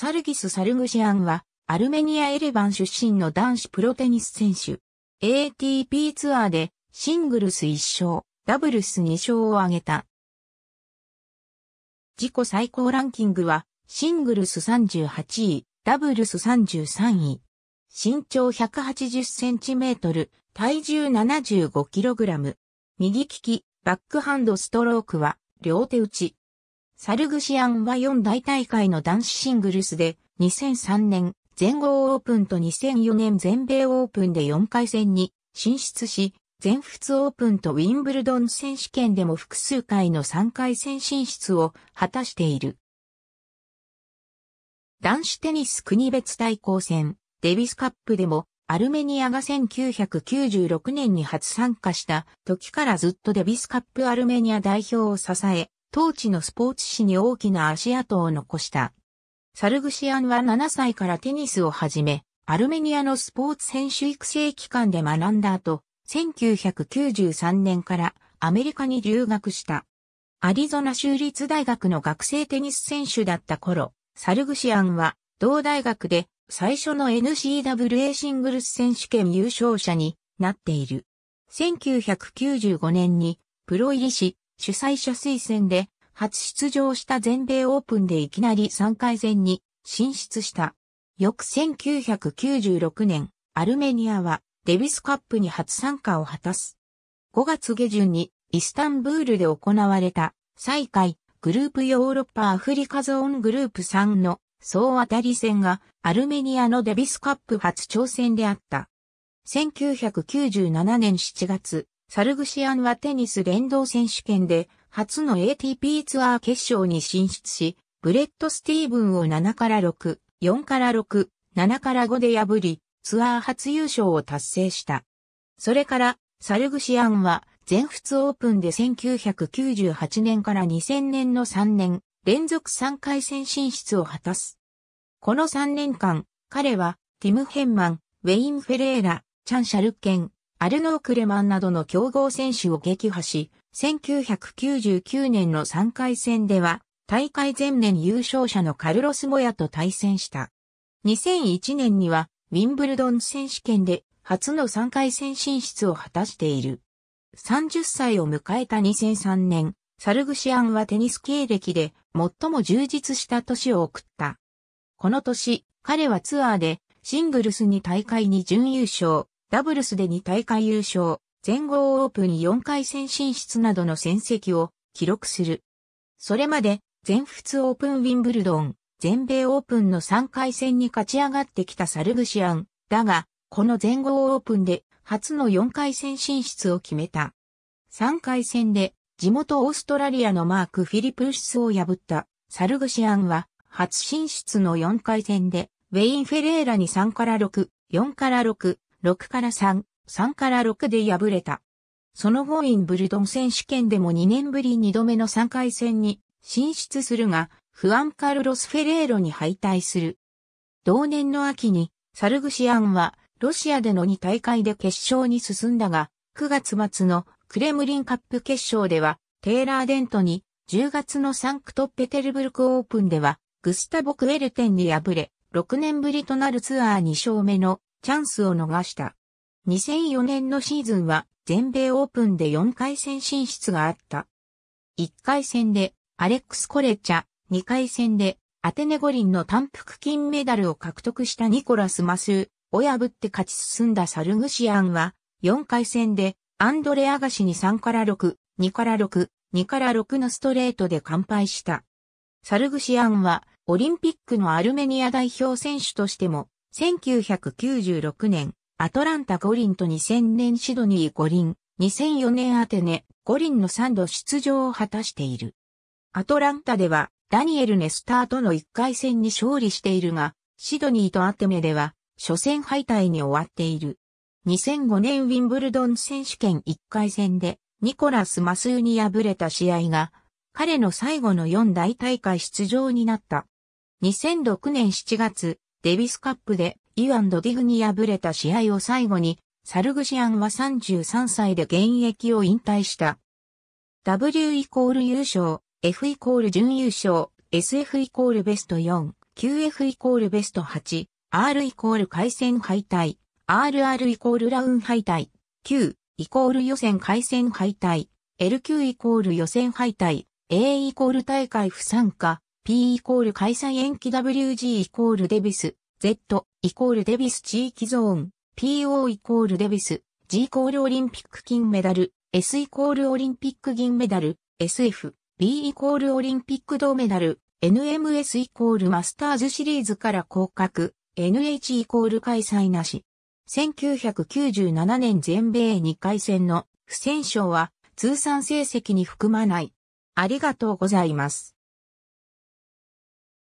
サルギス・サルグシアンは、アルメニア・エレバン出身の男子プロテニス選手。ATP ツアーで、シングルス1勝、ダブルス2勝を挙げた。自己最高ランキングは、シングルス38位、ダブルス33位。身長180センチメートル、体重75キログラム。右利き、バックハンドストロークは、両手打ち。サルグシアンは4大大会の男子シングルスで2003年全豪オープンと2004年全米オープンで4回戦に進出し、全仏オープンとウィンブルドン選手権でも複数回の3回戦進出を果たしている。男子テニス国別対抗戦、デビスカップでもアルメニアが1996年に初参加した時からずっとデビスカップアルメニア代表を支え、当地のスポーツ史に大きな足跡を残した。サルグシアンは7歳からテニスを始め、アルメニアのスポーツ選手育成機関で学んだ後、1993年からアメリカに留学した。アリゾナ州立大学の学生テニス選手だった頃、サルグシアンは同大学で最初の n c w a シングルス選手権優勝者になっている。1995年にプロ入りし、主催者推薦で初出場した全米オープンでいきなり3回戦に進出した。翌1996年、アルメニアはデビスカップに初参加を果たす。5月下旬にイスタンブールで行われた再開グループヨーロッパアフリカゾーングループ3の総当たり戦がアルメニアのデビスカップ初挑戦であった。1997年7月、サルグシアンはテニス連動選手権で初の ATP ツアー決勝に進出し、ブレット・スティーブンを7から6、4から6、7から5で破り、ツアー初優勝を達成した。それから、サルグシアンは全仏オープンで1998年から2000年の3年、連続3回戦進出を果たす。この3年間、彼は、ティム・ヘンマン、ウェイン・フェレーラ、チャン・シャルケン、アルノー・クレマンなどの強豪選手を撃破し、1999年の3回戦では、大会前年優勝者のカルロス・モヤと対戦した。2001年には、ウィンブルドン選手権で初の3回戦進出を果たしている。30歳を迎えた2003年、サルグシアンはテニス経歴で最も充実した年を送った。この年、彼はツアーでシングルスに大会に準優勝、ダブルスで2大会優勝、全豪オープン4回戦進出などの戦績を記録する。それまで、全仏オープンウィンブルドン、全米オープンの3回戦に勝ち上がってきたサルグシアン、だが、この全豪オープンで初の4回戦進出を決めた。3回戦で地元オーストラリアのマーク・フィリプ・シスを破ったサルグシアンは初進出の4回戦でウェイン・フェレーラに3から6、4から6、6から3、3から6で敗れた。その後インブルドン選手権でも2年ぶり2度目の3回戦に進出するが、フアン・カルロス・フェレーロに敗退する。同年の秋に、サルグシアンは、ロシアでの2大会で決勝に進んだが、9月末のクレムリンカップ決勝では、テーラー・デントに、10月のサンクトペテルブルクオープンでは、グスタボ・クエルテンに敗れ、6年ぶりとなるツアー2勝目のチャンスを逃した。2004年のシーズンは全米オープンで4回戦進出があった。1回戦でアレックス・コレッチャ、2回戦でアテネ五輪の単幅金メダルを獲得したニコラス・マスを破って勝ち進んだサルグシアンは4回戦でアンドレ・アガシに3から6、2から6、2から6のストレートで完敗した。サルグシアンはオリンピックのアルメニア代表選手としても1996年、アトランタ五輪と2000年シドニー五輪、2004年アテネ五輪の3度出場を果たしている。アトランタでは、ダニエル・ネスターとの1回戦に勝利しているが、シドニーとアテネでは、初戦敗退に終わっている。2005年ウィンブルドン選手権1回戦で、ニコラス・マスーに敗れた試合が、彼の最後の4大大会出場になった。2006年7月、デビスカップでイワン・ドディグに敗れた試合を最後に、サルグシアンは33歳で現役を引退した。W イコール優勝、F イコール準優勝、SF イコールベスト4、QF イコールベスト8、R イコール回戦敗退、RR イコールラウン敗退、Q イコール予選回戦敗退、LQ イコール予選敗退、A イコール大会不参加、P イコール開催延期 WG イコールデビス、Z イコールデビス地域ゾーン、PO イコールデビス、G イコールオリンピック金メダル、S イコールオリンピック銀メダル、SF、B イコールオリンピック銅メダル、NMS イコールマスターズシリーズから降格、NH イコール開催なし。1997年全米2回戦の不戦勝は通算成績に含まない。ありがとうございます。